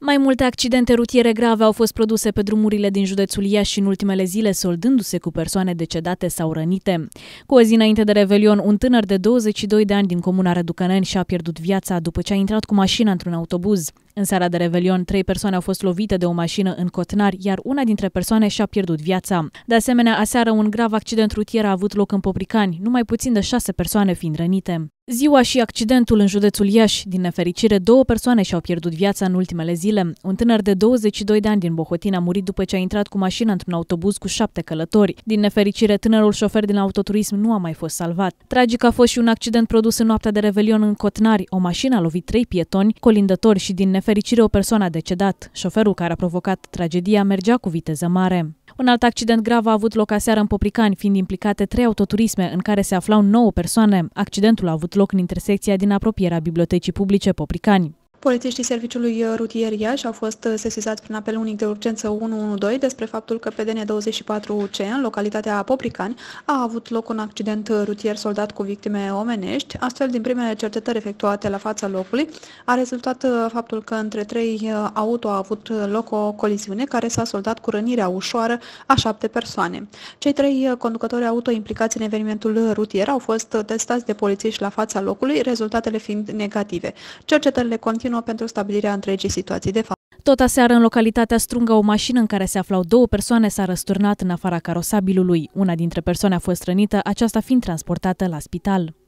Mai multe accidente rutiere grave au fost produse pe drumurile din județul Iași în ultimele zile, soldându-se cu persoane decedate sau rănite. Cu o zi înainte de Revelion, un tânăr de 22 de ani din comuna Răducăneni și-a pierdut viața după ce a intrat cu mașina într-un autobuz. În seara de revelion, trei persoane au fost lovite de o mașină în Cotnari, iar una dintre persoane și-a pierdut viața. De asemenea, aseară un grav accident rutier a avut loc în Popricani, numai puțin de șase persoane fiind rănite. Ziua și accidentul în județul Iași. Din nefericire, două persoane și-au pierdut viața în ultimele zile. Un tânăr de 22 de ani din Bohotin a murit după ce a intrat cu mașina într-un autobuz cu șapte călători. Din nefericire, tânărul șofer din autoturism nu a mai fost salvat. Tragic a fost și un accident produs în noaptea de revelion în Cotnari. O mașină a lovit trei pietoni, colindători și din nefericire nefericire, o persoană a decedat. Șoferul care a provocat tragedia mergea cu viteză mare. Un alt accident grav a avut loc aseară în Popricani, fiind implicate trei autoturisme în care se aflau nouă persoane. Accidentul a avut loc în intersecția din apropierea Bibliotecii Publice Popricani. Polițiștii Serviciului uh, Rutier Iași au fost uh, sesizați prin apel unic de urgență 112 despre faptul că pe DN24C, în localitatea Popricani, a avut loc un accident uh, rutier soldat cu victime omenești. Astfel, din primele cercetări efectuate la fața locului, a rezultat faptul că între trei auto a avut loc o coliziune care s-a soldat cu rănirea ușoară a șapte persoane. Cei trei conducători auto implicați în evenimentul rutier au fost testați de polițiști la fața locului, rezultatele fiind negative. Cercetările continuă continuă pentru stabilirea întregii situații de fapt. Tot aseară, în localitatea Strungă o mașină în care se aflau două persoane s-a răsturnat în afara carosabilului. Una dintre persoane a fost rănită, aceasta fiind transportată la spital.